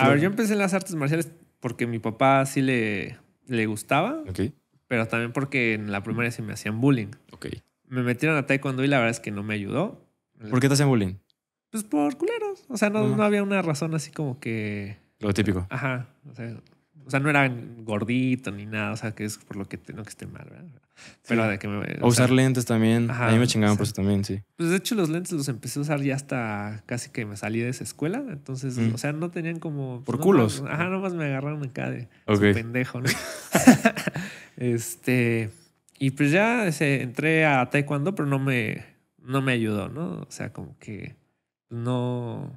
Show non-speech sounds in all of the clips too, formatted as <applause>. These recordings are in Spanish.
A ver, yo empecé en las artes marciales porque mi papá sí le, le gustaba. Pero también porque en la primaria se me hacían bullying. Ok. Me metieron a taekwondo y la verdad es que no me ayudó. ¿Por qué te hacían bullying? Pues por culeros. O sea, no, no había una razón así como que... Lo típico. Ajá. O sea, o sea, no era gordito ni nada, o sea, que es por lo que tengo que esté mal, ¿verdad? Pero de que me, o, usar lentes también. a mí me chingaban por eso también, sí. Pues de hecho los lentes los empecé a usar ya hasta casi que me salí de esa escuela. Entonces, mm. o sea, no tenían como... Pues, por culos. ajá, nomás me agarraron acá de pendejo, ¿no? <laughs> este... Y pues ya entré a taekwondo, pero no me, no me ayudó, ¿no? O sea, como que no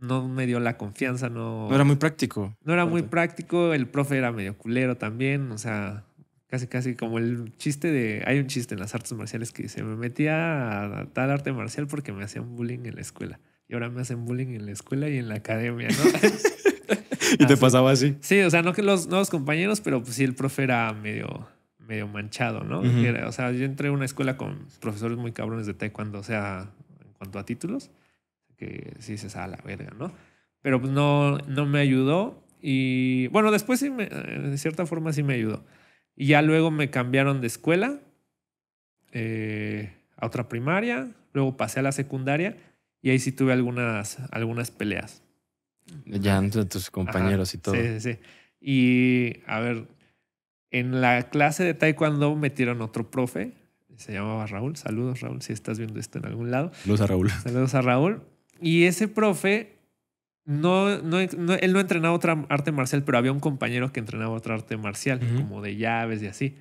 no me dio la confianza, no... No era muy práctico. No era muy práctico, el profe era medio culero también, o sea, casi casi como el chiste de... Hay un chiste en las artes marciales que dice, me metía a tal arte marcial porque me hacían bullying en la escuela. Y ahora me hacen bullying en la escuela y en la academia, ¿no? <laughs> y te pasaba así. Sí, o sea, no que los nuevos compañeros, pero pues sí, el profe era medio, medio manchado, ¿no? o sea, yo entré a una escuela con profesores muy cabrones de taekwondo, o sea, en cuanto a títulos que sí se sale a la verga, ¿no? Pero pues no, no me ayudó y bueno, después sí de cierta forma sí me ayudó. Y ya luego me cambiaron de escuela eh, a otra primaria, luego pasé a la secundaria y ahí sí tuve algunas, algunas peleas. Ya entre tus compañeros y todo. sí, sí. Y a ver, en la clase de taekwondo metieron otro profe, se llamaba Raúl. Saludos Raúl, si estás viendo esto en algún lado. Saludos a Raúl. Saludos a Raúl. Y ese profe, no, no, él no entrenaba otra arte marcial, pero había un compañero que entrenaba otra arte marcial, como de llaves y así.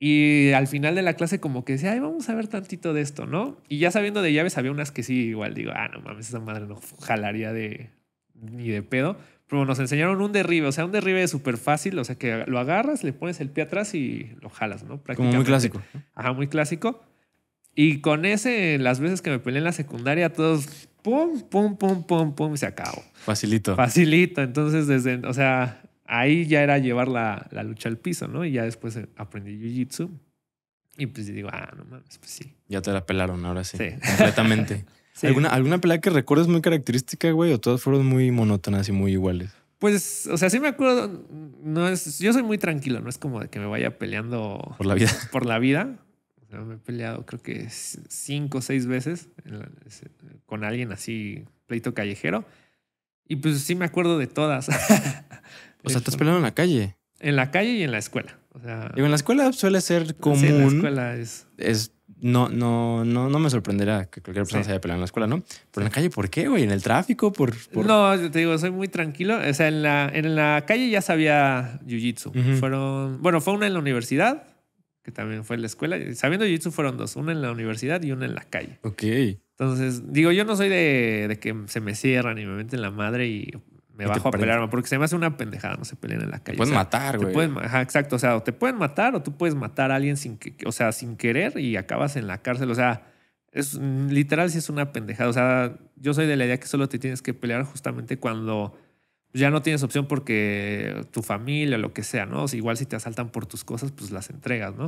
Y al final de la clase como que decía, ay, vamos a ver tantito de esto, ¿no? Y ya sabiendo de llaves, había unas que sí, igual digo, ah, no mames, esa madre no jalaría de ni de pedo. Pero nos enseñaron un derribe, o sea, un derribe súper fácil, o sea, que lo agarras, le pones el pie atrás y lo jalas, ¿no? Como muy clásico. Ajá, muy clásico. Y con ese, las veces que me peleé en la secundaria, todos pum, pum, pum, pum, pum, y se acabó. Facilito. Facilito. Entonces, desde, o sea, ahí ya era llevar la, lucha al piso, ¿no? Y ya después eh, aprendí jiu-jitsu. Y pues digo, ah, no mames, pues sí. Ya te la pelaron ahora sí. Sí. Completamente. <laughs> ¿Alguna, ¿Alguna pelea que recuerdes muy característica, güey? ¿O todas fueron muy monótonas y muy iguales? Pues, o sea, sí me acuerdo. No es, yo soy muy tranquilo, no es como de que me vaya peleando. Por la vida. Por la vida. Me he peleado creo que cinco o seis veces eh, con alguien así, pleito callejero. Y pues sí me acuerdo de todas. o sea, te has <laughs> peleado en la calle. En la calle y en la escuela. O sea, en la escuela suele ser común. en la escuela es... no, no, no, no me sorprenderá que cualquier persona se haya peleado en la escuela, ¿no? Pero en la calle, ¿por qué, güey? ¿En el tráfico? ¿Por, No, yo te digo, soy muy tranquilo. O sea, en la, en la calle ya sabía jiu-jitsu. Fueron, bueno, fue una en la universidad que también fue en la escuela. Sabiendo Jiu-Jitsu fueron dos, una en la universidad y una en la calle. Ok. Entonces, digo, yo no soy de, que se me cierran y me meten la madre y me bajo a pelear, porque se me hace una pendejada, no se pelean en la calle. Te pueden matar, güey. exacto, o sea, o te pueden matar o tú puedes matar a alguien sin que, o sea, sin querer y acabas en la cárcel, o sea, es literal si es una pendejada, o sea, yo soy de la idea que solo te tienes que pelear justamente cuando ya no tienes opción porque tu familia o lo que sea, ¿no? O igual si te asaltan por tus cosas, pues las entregas, ¿no?